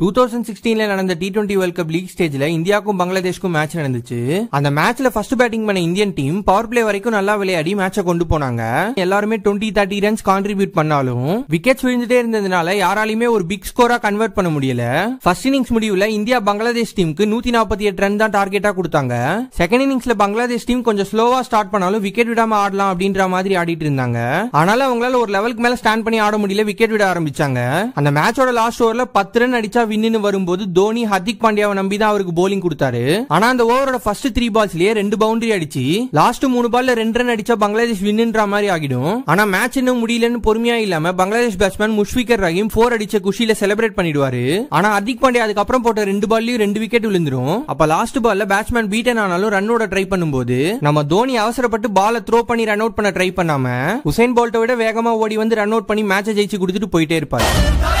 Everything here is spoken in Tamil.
டூ தௌசண்ட் சிக்ஸ்டீன்ல நடந்த T twenty world cup league ஸ்டேஜ்ல இந்தியாவுக்கும் பங்களாதேஷ்க்கும் மேட்ச் நடந்துச்சு அந்த மேட்ச்ல ஃபர்ஸ்ட் பேட்டிங் பண்ண இந்தியன் டீம் பவர் பிளே வரைக்கும் நல்லா விளையாடி மேட்சை கொண்டு போனாங்க எல்லாருமே டுவெண்ட்டி தேர்ட்டி ரன்ஸ் கான்ட்ரிபியூட் பண்ணாலும் விக்கெட்ஸ் விழுந்துட்டே இருந்ததுனால யாராலையுமே ஒரு பிக் ஸ்கோரா கன்வெர்ட் பண்ண முடியல ஃபர்ஸ்ட் இன்னிங்ஸ் முடிவுல இந்தியா பங்களாதேஷ் டீமுக்கு நூத்தி நாற்பத்தி எட்டு ரன் தான் டார்கெட்டா கொடுத்தாங்க செகண்ட் இன்னிங்ஸ்ல பங்களாதேஷ் டீம் கொஞ்சம் ஸ்லோவா ஸ்டார்ட் பண்ணாலும் விக்கெட் விடாம ஆடலாம் அப்படின்ற மாதிரி ஆடிட்டு இருந்தாங்க ஆனாலும் அவங்களால ஒரு லெவலுக்கு மேல ஸ்டாண்ட் பண்ணி ஆட முடியல விக்கெட் விட ஆரம்பிச்சாங்க அந்த மேட்சோட லாஸ்ட் ஓவர்ல பத்து ரன் அடிச்சா வின்னு வரும்போது தோனி ஹர்திக் பாண்டியாவை நம்பி தான் அவருக்கு போலிங் கொடுத்தாரு ஆனா அந்த ஓவரோட ஃபர்ஸ்ட் த்ரீ பால்ஸ்லயே ரெண்டு பவுண்டரி அடிச்சு லாஸ்ட் மூணு பால்ல ரெண்டு ரன் அடிச்சா பங்களாதேஷ் வின்னுன்ற மாதிரி ஆகிடும் ஆனா மேட்ச் இன்னும் முடியலன்னு பொறுமையா இல்லாம பங்களாதேஷ் பேட்ஸ்மேன் முஷ்விகர் ரஹீம் போர் அடிச்ச குஷியில செலிப்ரேட் பண்ணிடுவாரு ஆனா ஹர்திக் பாண்டியா அதுக்கப்புறம் போட்ட ரெண்டு பால்லயும் ரெண்டு விக்கெட் விழுந்துரும் அப்ப லாஸ்ட் பால்ல பேட்ஸ்மேன் பீட்டன் ஆனாலும் ரன்னோட ட்ரை பண்ணும்போது நம்ம தோனி அவசரப்பட்டு பால த்ரோ பண்ணி ரன் அவுட் பண்ண ட்ரை பண்ணாம உசைன் போல்ட்டை விட வேகமா ஓடி வந்து ரன் அவுட் பண்ணி மேட்சை ஜெயிச்சு கொடுத்துட்டு போயிட்டே இருப்பாரு